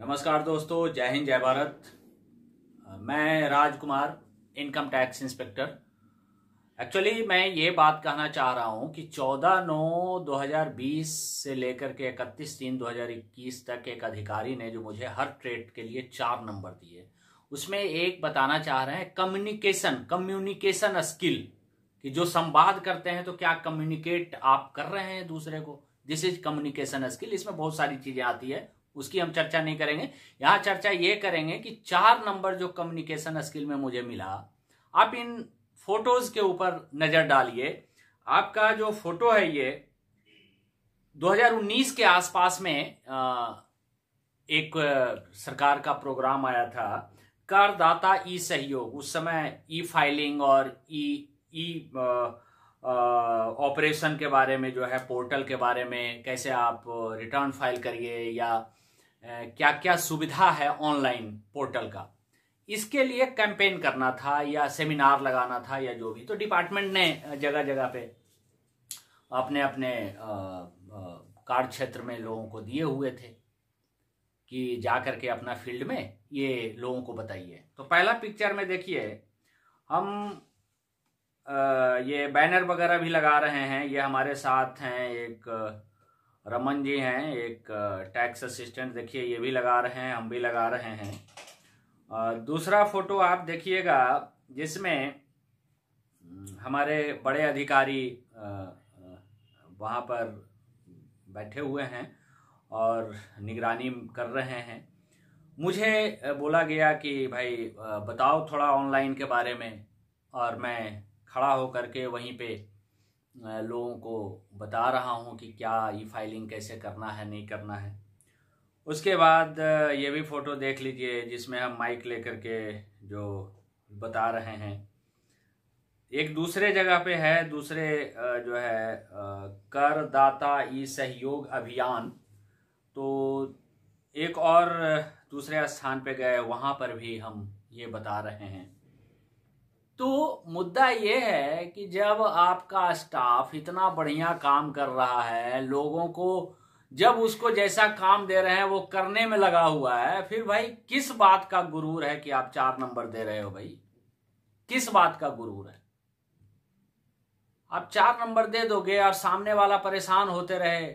नमस्कार दोस्तों जय हिंद जय भारत मैं Rajkumar income tax inspector actually मैं ये बात कहना चाह रहा हूँ कि 14 नौ 2020 से लेकर के 31 तीन 2021 तक एक अधिकारी ने जो मुझे हर ट्रेड के लिए चार नंबर दिए उसमें एक बताना चाह रहे हैं कम्युनिकेशन कम्युनिकेशन स्किल कि जो संवाद करते हैं तो क्या कम्युनिकेट आप कर रहे हैं दूसरे को दिस इज कम्युनिकेशन स्किल इसमें बहुत सारी चीजें आती है उसकी हम चर्चा नहीं करेंगे यहां चर्चा ये करेंगे कि चार नंबर जो कम्युनिकेशन स्किल में मुझे मिला आप इन फोटोज के ऊपर नजर डालिए आपका जो फोटो है ये 2019 के आसपास में एक सरकार का प्रोग्राम आया था करदाता ई सहयोग उस समय ई फाइलिंग और ई ई ऑपरेशन के बारे में जो है पोर्टल के बारे में कैसे आप रिटर्न फाइल करिए या क्या क्या सुविधा है ऑनलाइन पोर्टल का इसके लिए कैंपेन करना था या सेमिनार लगाना था या जो भी तो डिपार्टमेंट ने जगह जगह पे अपने अपने कार्य क्षेत्र में लोगों को दिए हुए थे कि जा करके अपना फील्ड में ये लोगों को बताइए तो पहला पिक्चर में देखिए हम आ, ये बैनर वगैरह भी लगा रहे हैं ये हमारे साथ हैं एक रमन जी हैं एक टैक्स असिस्टेंट देखिए ये भी लगा रहे हैं हम भी लगा रहे हैं और दूसरा फोटो आप देखिएगा जिसमें हम्म, हमारे बड़े अधिकारी वहाँ पर बैठे हुए हैं और निगरानी कर रहे हैं मुझे बोला गया कि भाई बताओ थोड़ा ऑनलाइन के बारे में और मैं खड़ा होकर के वहीं पे लोगों को बता रहा हूँ कि क्या ई फाइलिंग कैसे करना है नहीं करना है उसके बाद ये भी फ़ोटो देख लीजिए जिसमें हम माइक लेकर के जो बता रहे हैं एक दूसरे जगह पे है दूसरे जो है करदाता ई सहयोग अभियान तो एक और दूसरे स्थान पे गए वहाँ पर भी हम ये बता रहे हैं तो मुद्दा ये है कि जब आपका स्टाफ इतना बढ़िया काम कर रहा है लोगों को जब उसको जैसा काम दे रहे हैं वो करने में लगा हुआ है फिर भाई किस बात का गुरूर है कि आप चार नंबर दे रहे हो भाई किस बात का गुरूर है आप चार नंबर दे दोगे और सामने वाला परेशान होते रहे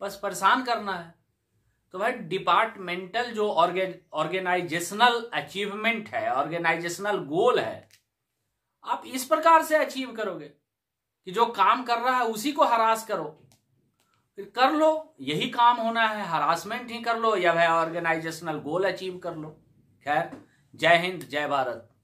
बस परेशान करना है तो भाई डिपार्टमेंटल जो ऑर्गेनाइजेशनल अचीवमेंट है ऑर्गेनाइजेशनल गोल है आप इस प्रकार से अचीव करोगे कि जो काम कर रहा है उसी को हरास करो फिर कर लो यही काम होना है हरासमेंट ही कर लो या वह ऑर्गेनाइजेशनल गोल अचीव कर लो खैर जय हिंद जय भारत